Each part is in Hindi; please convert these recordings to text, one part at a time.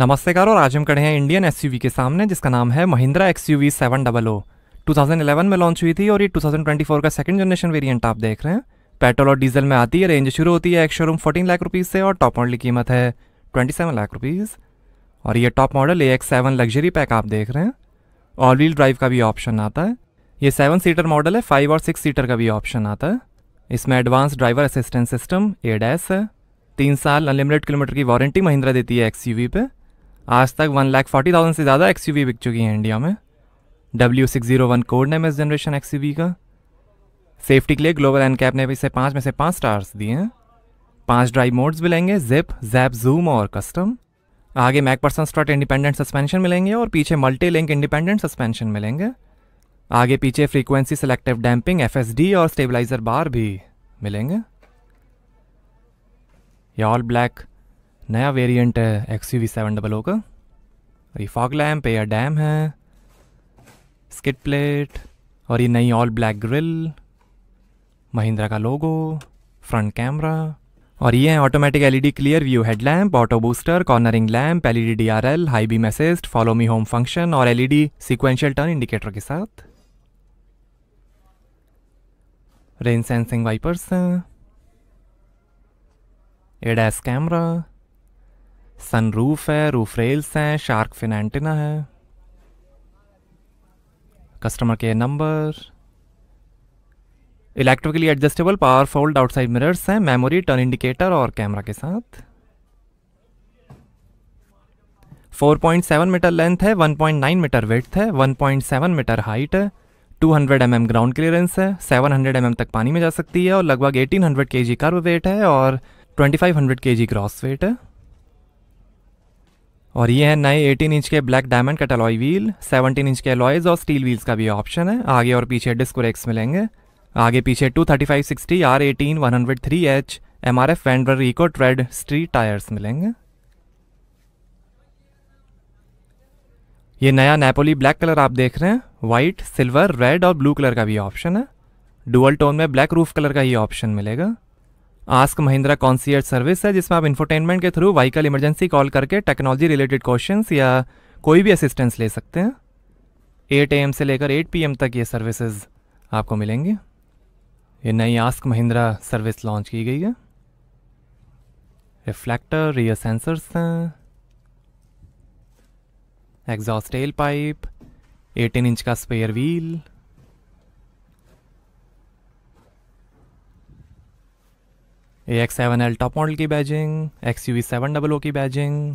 नमस्तेकार और आज हम खड़े हैं इंडियन एस के सामने जिसका नाम है Mahindra X U V seven double O two में लॉन्च हुई थी और ये 2024 का सेकंड जनरेशन वेरिएंट आप देख रहे हैं पेट्रोल और डीजल में आती है रेंज शुरू होती है एक शोरूम फोर्टीन लाख रुपीज़ से और टॉप मॉडल की कीमत है ट्वेंटी सेवन लाख रुपीज़ और ये top model A X seven luxury pack आप देख रहे हैं ऑल व्हील ड्राइव का भी ऑप्शन आता है ये सेवन सीटर मॉडल है फाइव और सिक्स सीटर का भी ऑप्शन आता है इसमें advance driver assistance system ADAS है तीन साल अनलिमिटेड किलोमीटर की वारंटी महिंद्रा देती है एक्स पर आज तक वन लाख फोर्टी थाउजेंड से ज़्यादा एक्स बिक चुकी हैं इंडिया में W six zero one code name इस जनरेशन एक्स का सेफ्टी के लिए ग्लोबल एन कैप ने भी इसे पाँच में से पाँच स्टार्स दिए हैं पाँच ड्राइव मोड्स मिलेंगे जिप जैप जूम और कस्टम आगे McPherson strut independent suspension मिलेंगे और पीछे मल्टी लिंक इंडिपेंडेंट सस्पेंशन मिलेंगे आगे पीछे फ्रीक्वेंसी सेलेक्टिव डैम्पिंग एफ और स्टेबलाइजर बार भी मिलेंगे ये ऑल ब्लैक नया वेरिएंट है X U V seven double O का और ये फॉग लैम्प एयर डैम है स्किट प्लेट और ये नई ऑल ब्लैक ग्रिल महिंद्रा का लोगो फ्रंट कैमरा और ये है automatic LED clear view headlamp auto booster cornering lamp LED DRL high beam मैसेज फॉलो मी होम फंक्शन और एलईडी सीक्वेंशियल टर्न इंडिकेटर के साथ रेन सेंसिंग वाइपर्स हैं एडास कैमरा सनरूफ है रूफ रेल्स हैं शार्क फिन एंटेना है customer care number electrically adjustable power fold outside mirrors हैं मेमोरी टर्न इंडिकेटर और कैमरा के साथ 4.7 मीटर लेंथ है 1.9 मीटर वेथ है 1.7 मीटर हाइट है 200 mm ग्राउंड क्लियरेंस है 700 mm तक पानी में जा सकती है और लगभग 1800 kg कर्व वेट है और 2500 kg ग्रॉस वेट है और ये है नए 18 इंच के black diamond cut alloy wheel 17 inch के अलॉयज और स्टील व्हील्स का भी ऑप्शन है आगे और पीछे डिस्क ब्रेक्स मिलेंगे आगे पीछे thirty five sixty R hundred three H M R F vendor eco trade street tyres मिलेंगे ये नया नेपोली ब्लैक कलर आप देख रहे हैं वाइट सिल्वर रेड और ब्लू कलर का भी ऑप्शन है डुअल टोन में ब्लैक रूफ कलर का ही ऑप्शन मिलेगा आस्क महिंद्रा कॉन्सियर सर्विस है जिसमें आप इंफोटेनमेंट के थ्रू व्हीकल इमरजेंसी कॉल करके टेक्नोलॉजी रिलेटेड क्वेश्चन या कोई भी असिस्टेंस ले सकते हैं एट ए से लेकर एट पी तक ये सर्विसेज आपको मिलेंगे ये नई आस्क महिंद्रा सर्विस लॉन्च की गई है रिफ्लेक्टर रियर सेंसर्स हैं एग्जॉस्ट पाइप 18 इंच का spare wheel A X seven L top model की badging X U V seven double O की बैजिंग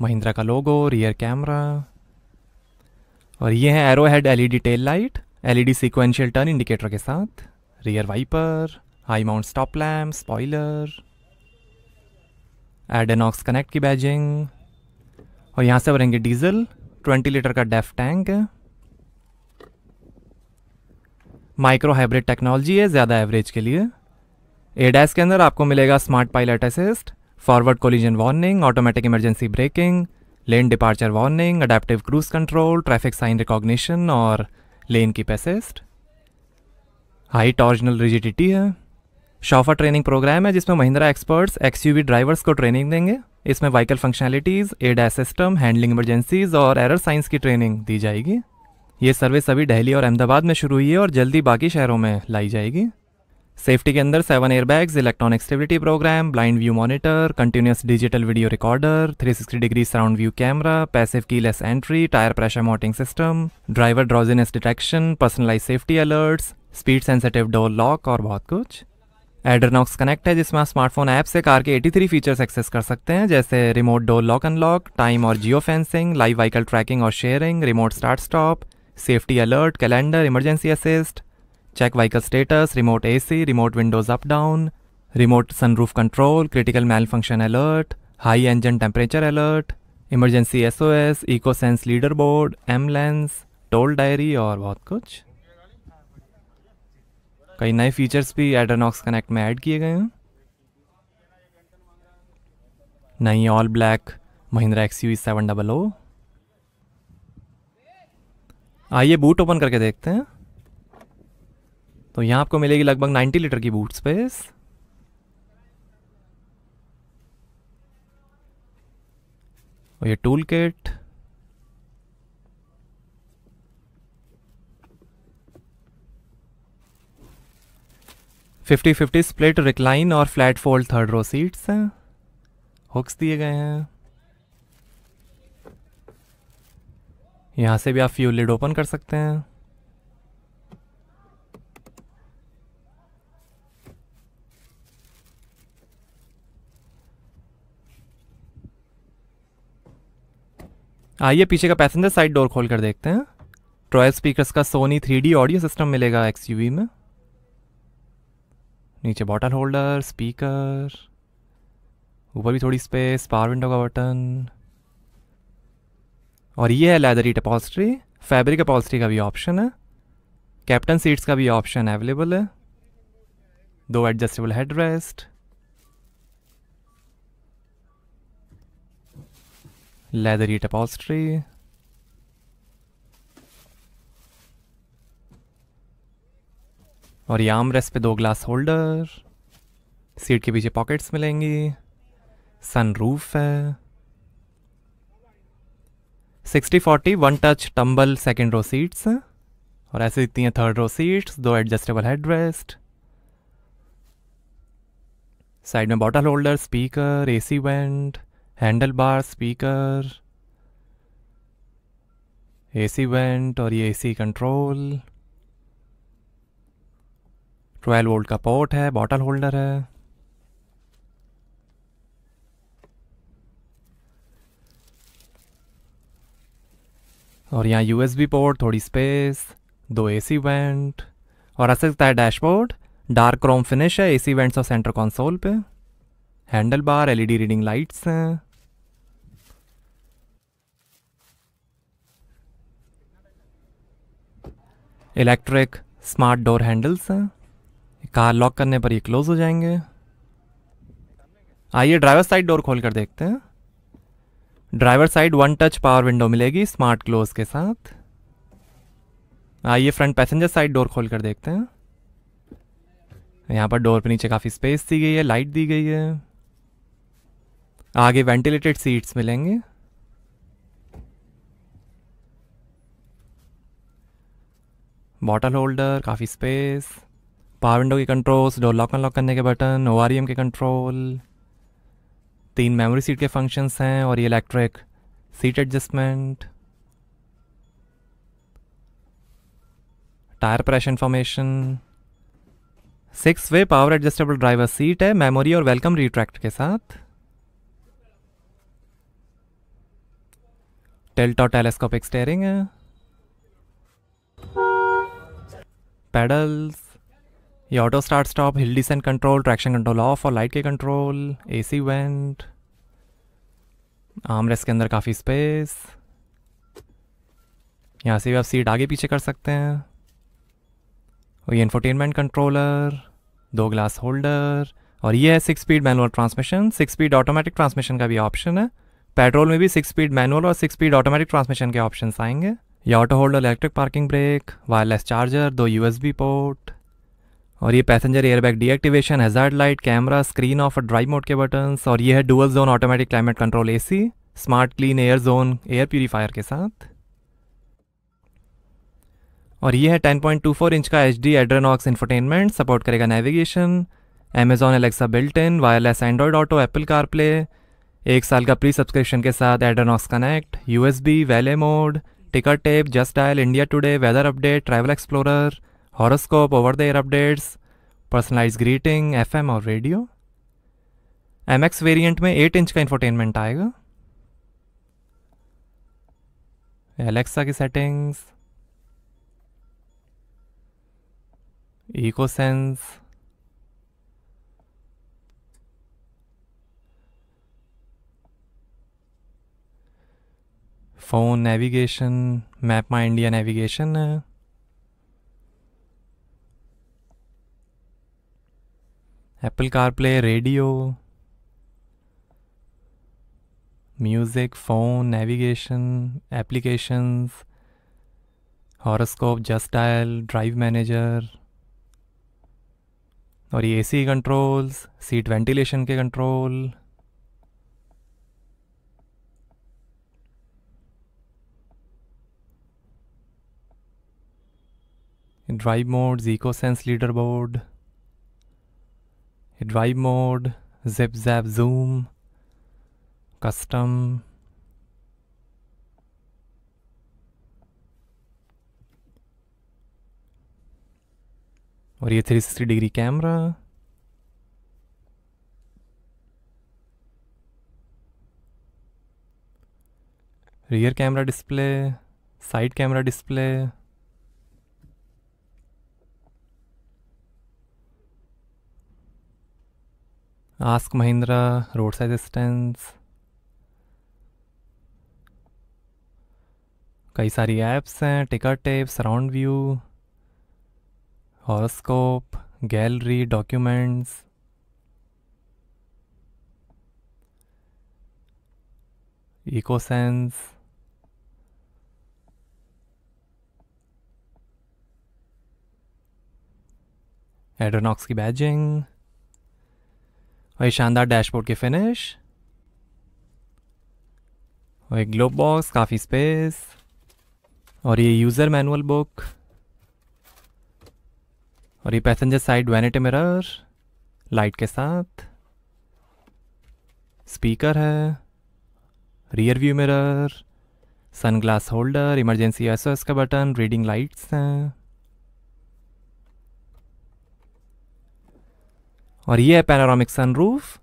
महिंद्रा का लोगो रियर कैमरा और ये है arrow head LED tail light LED sequential turn indicator के साथ rear wiper high mount stop lamp spoiler AdrenoX connect की बैजिंग और यहाँ से भरेंगे डीजल 20 लीटर का DEF tank micro hybrid technology है ज़्यादा एवरेज के लिए एडेस के अंदर आपको मिलेगा smart pilot assist forward collision warning automatic emergency braking lane departure warning adaptive cruise control traffic sign recognition और lane keep assist high torsional rigidity है शॉफर ट्रेनिंग प्रोग्राम है जिसमें महिंद्रा एक्सपर्ट्स एक्स ड्राइवर्स को ट्रेनिंग देंगे इसमें vehicle functionalities ad system handling emergencies और एरर साइंस की ट्रेनिंग दी जाएगी ये सर्विस अभी दिल्ली और अहमदाबाद में शुरू हुई है और जल्दी बाकी शहरों में लाई जाएगी सेफ्टी के अंदर seven airbags electronic stability programme blind view monitor continuous digital video recorder 360 degree surround view camera passive keyless entry tyre pressure monitoring system driver drowsiness detection personalise safety alerts speed sensitive door lock और बहुत कुछ एडरनॉक्स कनेक्ट है जिसमें आप स्मार्टफोन ऐप से कार के 83 फीचर्स एक्सेस कर सकते हैं जैसे remote door lock unlock time और geofencing live vehicle tracking और sharing remote start stop safety alert calendar emergency assist check vehicle status, remote AC, remote windows up down, remote sunroof control, critical malfunction alert, high engine temperature alert, emergency S O S eco sense leaderboard ambulance toll diary और बहुत कुछ कई नए फीचर्स भी एडरनॉक्स कनेक्ट में ऐड किए गए हैं नई all black Mahindra X U seven double O आइए बूट ओपन करके देखते हैं तो यहाँ आपको मिलेगी लगभग 90 लीटर की बूट स्पेस और ये tool kit fifty fifty split recline और flat fold third row seats हैं हुक्स दिए गए हैं यहाँ से भी आप फ्यूल लिड ओपन कर सकते हैं आइए पीछे का पैसेंजर साइड डोर खोल कर देखते हैं ट्रॉय स्पीकर्स का सोनी थ्री ऑडियो सिस्टम मिलेगा एक्स में नीचे बॉटल होल्डर स्पीकर ऊपर भी थोड़ी स्पेस पावर विंडो का बटन और ये है लेदरी टपॉस्ट्री फैब्रिक अपॉस्ट्री का भी ऑप्शन है कैप्टन सीट्स का भी ऑप्शन अवेलेबल है दो adjustable head rest leathery tapestry. और ये आम रेस पे दो ग्लास होल्डर सीट के पीछे पॉकेट्स मिलेंगी सन रूफ है sixty forty one touch tumble second row seats और ऐसे इतनी हैं थर्ड रो सीट्स दो एडजस्टेबल हेड रेस्ट साइड में bottle holder speaker AC vent handle bar speaker AC vent और ये एसी कंट्रोल 12 वोल्ट का पोर्ट है बॉटल होल्डर है और यहाँ यूएसबी पोर्ट थोड़ी स्पेस दो एसी वेंट और आ सकता है डैशबोर्ड डार्क क्रोम फिनिश है एसी वेंट्स और सेंटर कंसोल पे handle bar LED reading lights हैं इलेक्ट्रिक स्मार्ट डोर हैंडल्स हैं कार लॉक करने पर ये क्लोज हो जाएंगे आइए ड्राइवर साइड डोर खोल कर देखते हैं driver side one touch power window मिलेगी स्मार्ट क्लोज के साथ आइए फ्रंट पैसेंजर साइड डोर खोल कर देखते हैं यहाँ पर डोर पे नीचे काफ़ी स्पेस दी गई है लाइट दी गई है आगे वेंटिलेटेड सीट्स मिलेंगे बॉटल होल्डर काफ़ी स्पेस पावर विंडो के कंट्रोल्स डोर लॉक अनलॉक करने के बटन ओ e के कंट्रोल तीन मेमोरी सीट के फंक्शंस हैं और ये electric seat adjustment tyre pressure information six way power adjustable driver seat है मेमोरी और वेलकम रिट्रैक्ट के साथ टेल्ट और टेलीस्कोपिक स्टेयरिंग है पैडल्स ये auto start stop hill descent control traction control off और लाइट के control A C vent armrest के अंदर काफ़ी स्पेस यहाँ से भी आप सीट आगे पीछे कर सकते हैं और ये इन्फोटेनमेंट कंट्रोलर दो ग्लास होल्डर और ये है six speed manual transmission six speed automatic transmission का भी ऑप्शन है पेट्रोल में भी सिक्स स्पीड मैनुअल और सिक्स स्पीड ऑटोमेटिक ट्रांसमिशन के ऑप्शन आएंगे ये auto holder electric parking brake wireless charger दो यूएसबी पोर्ट और ये passenger airbag deactivation hazard light camera screen off drive mode के बटन्स और ये है dual zone automatic climate control AC smart clean air zone air purifier के साथ और ये है 10.24 इंच का H D AdrenoX infotainment support करेगा navigation Amazon Alexa built in wireless Android Auto Apple car play एक साल का प्री सब्सक्रिप्शन के साथ AdrenoX connect USB valet mode ticket tape just dial India today weather update travel explorer horoscope over the air updates personalise greeting F और रेडियो एम एक्स में एट इंच का इंफरटेनमेंट आएगा एलेक्सा की settings eco sense phone navigation map my India navigation Apple car play radio music phone navigation applications horoscope जस्टाइल ड्राइव मैनेजर और ये एसी कंट्रोल्स सीट वेंटिलेशन के control drive mode zecosense leaderboard drive mode zip zap zoom custom और ये 360 degree camera rear camera display side camera display ask Mahindra road side assistance कई सारी ऐप्स हैं ticket tape surround view horoscope gallery documents ecosense AdrenoX की बैजिंग और शानदार डैशबोर्ड की फिनिश वही ग्लोब बॉक्स काफ़ी स्पेस और ये यूज़र मैनुअल बुक और ये passenger side vanity mirror light के साथ स्पीकर है rear view mirror sunglass holder emergency S का बटन रीडिंग लाइट्स हैं और ये है पैनारोमिक सनरूफ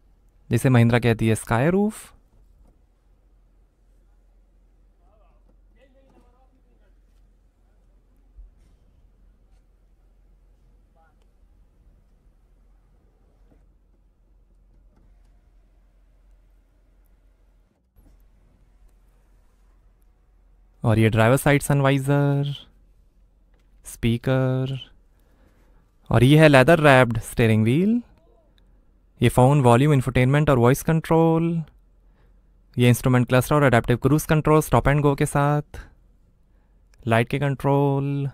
जिसे महिंद्रा कहती है स्काई रूफ और ये ड्राइवर साइड सनवाइज़र स्पीकर और ये है लेदर रैप्ड स्टेयरिंग व्हील ये फ़ोन वॉल्यूम इन्फोटेनमेंट और वॉइस कंट्रोल ये इंस्ट्रूमेंट क्लस्टर और adaptive cruise control stop and go के साथ लाइट के कंट्रोल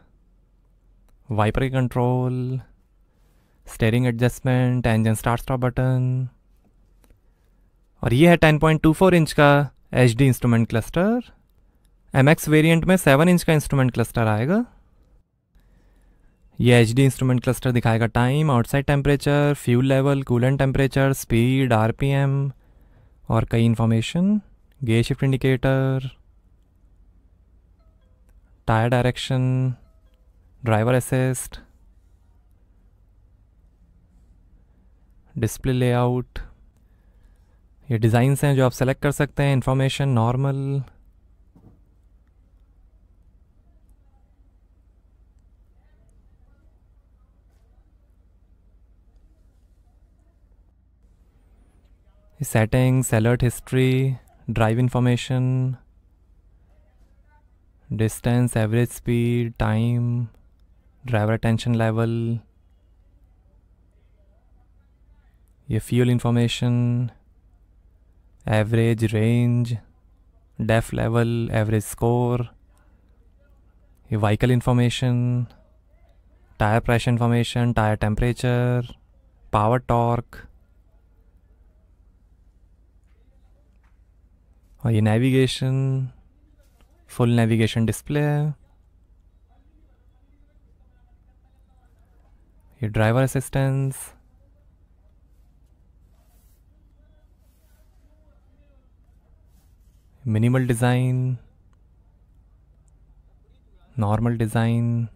वाइपर के control steering adjustment engine start stop button और ये है 10.24 इंच का H instrument cluster M X variant में 7 इंच का इंस्ट्रूमेंट क्लस्टर आएगा ये एच डी इंस्ट्रूमेंट क्लस्टर दिखाएगा time outside temperature fuel level कूलन temperature speed RPM और कई इन्फॉर्मेशन गे shift indicator tyre direction driver assist display layout ये डिज़ाइंस हैं जो आप सेलेक्ट कर सकते हैं information normal settings, alert history, drive information, distance, average speed, time, driver attention level, your fuel information, average range, def level, average score, your vehicle information, tire pressure information, tire temperature, power torque, और ये नेविगेशन फुल नेविगेशन डिस्प्ले है ये driver assistance minimal design normal design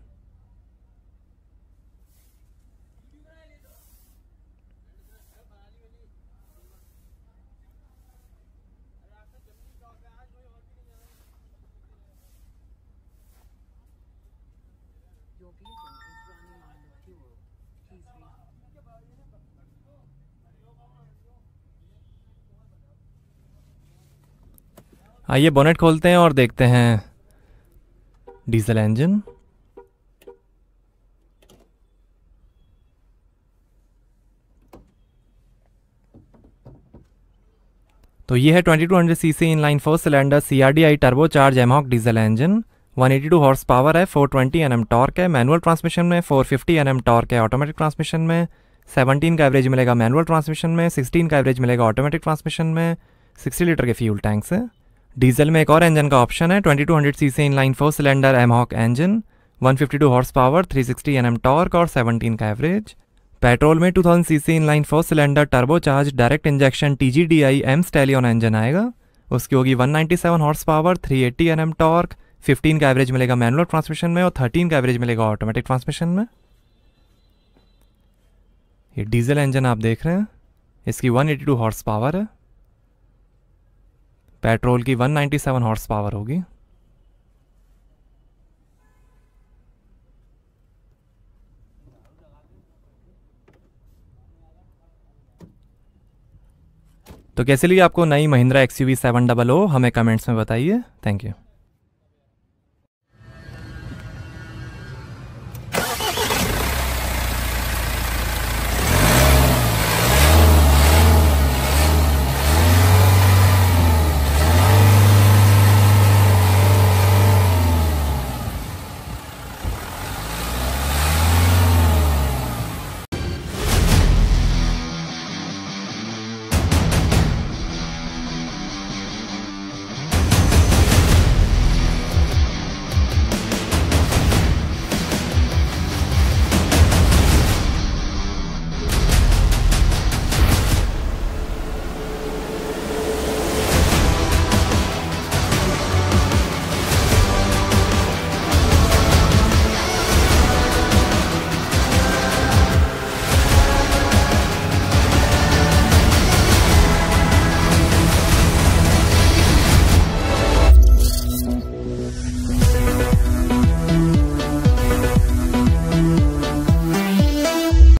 आइए बोनेट खोलते हैं और देखते हैं डीजल इंजन तो ये है 2200 CC inline four cylinder CRDI turbo charge mHawk diesel engine 182 horse power है 420 एनएम टॉर्क है मैनुअल ट्रांसमिशन में 450 एनएम टॉर्क है ऑटोमेटिक ट्रांसमिशन में 17 का एवरेज मिलेगा मैनुअल ट्रांसमिशन में 16 का एवरेज मिलेगा ऑटोमेटिक ट्रांसमिशन में 60 लीटर के फ्यूल टैंक से डीजल में एक और इंजन का ऑप्शन है 2200 in line four cylinder mHawk engine 152 horse power 360 M torque और 17 का एवरेज पेट्रोल में 2000 in line four cylinder turbo charge direct injection T G D I M Stallion engine आएगा उसकी होगी 197 horse power 380 eighty M torque 15 का एवरेज मिलेगा मैनुअल ट्रांसमिशन में और 13 का एवरेज मिलेगा ऑटोमेटिक ट्रांसमिशन में ये डीजल इंजन आप देख रहे हैं इसकी 182 हॉर्स पावर है पेट्रोल की 197 हॉर्स पावर होगी तो कैसे लिए आपको नई Mahindra X U V seven double O हमें कमेंट्स में बताइए थैंक यू